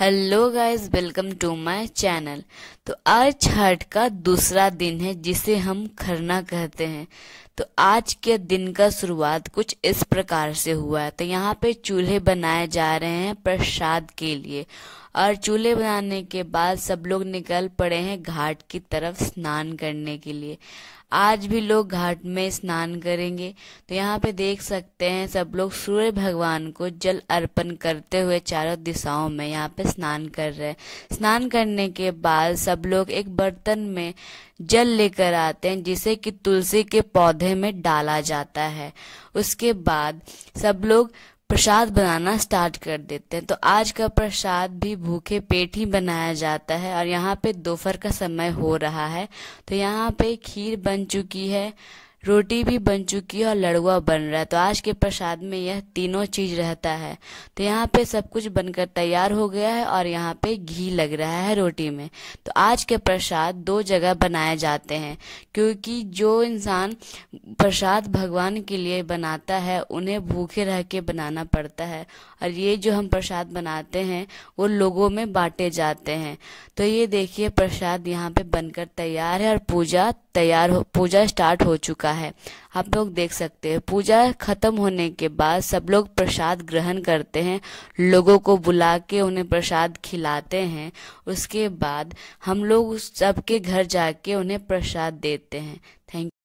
hello guys welcome to my channel तो आज छठ का दूसरा दिन है जिसे हम खरना कहते हैं तो आज के दिन का शुरुआत कुछ इस प्रकार से हुआ है तो यहाँ पे चूल्हे बनाए जा रहे हैं प्रसाद के लिए और चूल्हे बनाने के बाद सब लोग निकल पड़े हैं घाट की तरफ स्नान करने के लिए आज भी लोग घाट में स्नान करेंगे तो यहाँ पे देख सकते हैं सब लोग सूर्य भगवान को जल अर्पण करते हुए चारों दिशाओं में यहाँ पे स्नान कर रहे हैं स्नान करने के बाद सब लोग एक बर्तन में जल लेकर आते हैं जिसे कि तुलसी के पौधे में डाला जाता है उसके बाद सब लोग प्रसाद बनाना स्टार्ट कर देते हैं तो आज का प्रसाद भी भूखे पेट ही बनाया जाता है और यहाँ पे दोपहर का समय हो रहा है तो यहाँ पे खीर बन चुकी है रोटी भी बन चुकी है और लड़ुआ बन रहा है तो आज के प्रसाद में यह तीनों चीज रहता है तो यहाँ पे सब कुछ बनकर तैयार हो गया है और यहाँ पे घी लग रहा है रोटी में तो आज के प्रसाद दो जगह बनाए जाते हैं क्योंकि जो इंसान प्रसाद भगवान के लिए बनाता है उन्हें भूखे रह के बनाना पड़ता है और ये जो हम प्रसाद बनाते हैं वो लोगों में बांटे जाते हैं तो ये देखिए प्रसाद यहाँ पे बनकर तैयार है और पूजा तैयार हो पूजा स्टार्ट हो चुका है है आप लोग देख सकते हैं पूजा खत्म होने के बाद सब लोग प्रसाद ग्रहण करते हैं लोगों को बुला के उन्हें प्रसाद खिलाते हैं उसके बाद हम लोग सबके घर जाके उन्हें प्रसाद देते हैं थैंक